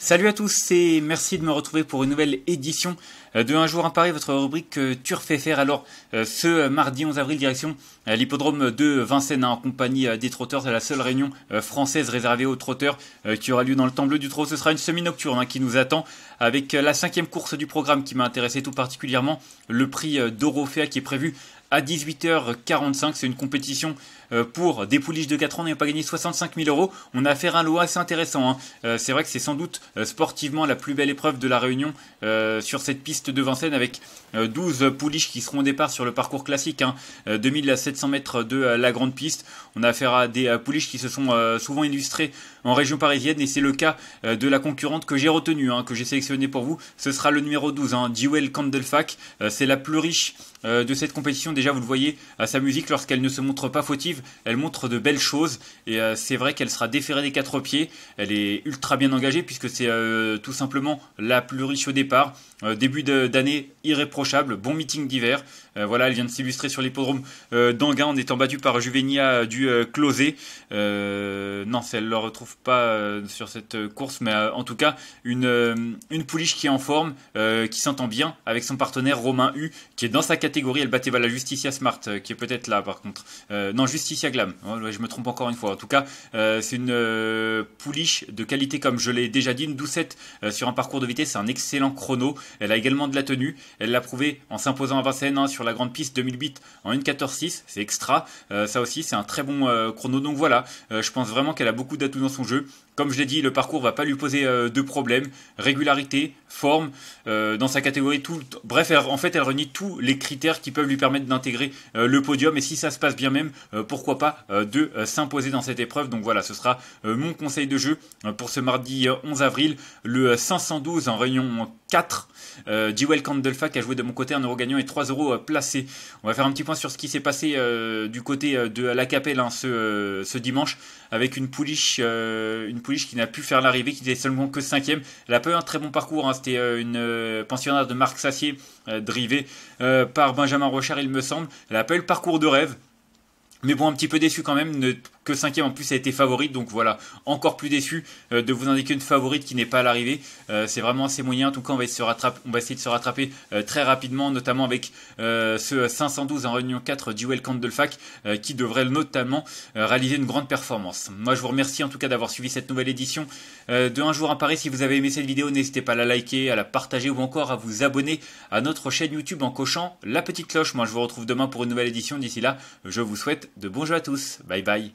Salut à tous et merci de me retrouver pour une nouvelle édition euh, de Un jour à Paris, votre rubrique Turf et faire. Alors, euh, ce mardi 11 avril, direction euh, l'hippodrome de Vincennes, hein, en compagnie des trotteurs. C'est la seule réunion française réservée aux trotteurs qui aura lieu dans le temps bleu du trot. Ce sera une semi-nocturne hein, qui nous attend avec la cinquième course du programme qui m'a intéressé tout particulièrement, le prix d'Orofea qui est prévu à 18h45. C'est une compétition euh, pour des pouliches de 4 ans on n'a pas gagné 65 000 euros. On a affaire à un lot assez intéressant. Hein. Euh, c'est vrai que c'est sans doute euh, sportivement la plus belle épreuve de la Réunion sur cette piste de Vincennes avec 12 pouliches qui seront au départ sur le parcours classique. 2700 hein. mètres de la grande piste. On a affaire à des pouliches qui se sont souvent illustrées en région parisienne et c'est le cas de la concurrente que j'ai retenue, hein, que j'ai sélectionnée pour vous. Ce sera le numéro 12, hein, Jewel Candlefac. c'est la plus riche de cette compétition déjà, vous le voyez, euh, sa musique, lorsqu'elle ne se montre pas fautive, elle montre de belles choses. Et euh, c'est vrai qu'elle sera déférée des quatre pieds. Elle est ultra bien engagée puisque c'est euh, tout simplement la plus riche au départ. début d'année irréprochable, bon meeting d'hiver. voilà, elle vient de s'illustrer sur l'hippodrome d'Anguin en étant battue par Juvenia du Closé non, si elle le retrouve pas euh, sur cette euh, course, mais euh, en tout cas, une, une pouliche qui est en forme, qui s'entend bien avec son partenaire Romain U, qui est dans sa catégorie. Elle battait la Justicia Smart, qui est peut-être là par contre. non, Justicia Glam, je me trompe encore une fois. En tout cas, c'est une pouliche de qualité, comme je l'ai déjà dit, une doucette sur un parcours de vitesse, c'est un excellent chrono. Elle a également de la tenue, elle l'a prouvé en s'imposant à Vincennes hein, sur la grande piste 2008 en 1.14.6, c'est extra. ça aussi, c'est un très bon chrono. Donc voilà, je pense vraiment qu'elle a beaucoup d'atouts dans son jeu. Comme je l'ai dit, le parcours va pas lui poser euh, de problème. Régularité, forme, euh, dans sa catégorie, tout. Bref, en fait, elle renie tous les critères qui peuvent lui permettre d'intégrer euh, le podium. Et si ça se passe bien même, pourquoi pas de s'imposer dans cette épreuve. Donc voilà, ce sera mon conseil de jeu pour ce mardi 11 avril, le 512 en réunion 4. Euh, Jewel qui a joué de mon côté un euro gagnant et 3 euros euh, placés. On va faire un petit point sur ce qui s'est passé euh, du côté euh, de la hein, Capelle ce, dimanche avec une pouliche, une pouliche qui n'a pu faire l'arrivée, qui n'était seulement que 5 Elle a pas eu un très bon parcours. Hein. C'était une pensionnaire de Marc Sassier, drivée par Benjamin Rochard, il me semble. Elle a pas eu le parcours de rêve. Mais bon, un petit peu déçu quand même, que cinquième en plus a été favorite. Donc voilà, encore plus déçu euh, de vous indiquer une favorite qui n'est pas à l'arrivée. Euh, c'est vraiment assez moyen. En tout cas, on va, se rattraper, on va essayer de se rattraper euh, très rapidement, notamment avec ce 512 en réunion 4 duel Fac qui devrait notamment réaliser une grande performance. Moi, je vous remercie en tout cas d'avoir suivi cette nouvelle édition de Un jour à Paris. Si vous avez aimé cette vidéo, n'hésitez pas à la liker, à la partager ou encore à vous abonner à notre chaîne YouTube en cochant la petite cloche. Moi, je vous retrouve demain pour une nouvelle édition. D'ici là, je vous souhaite de bons jeux à tous. Bye bye.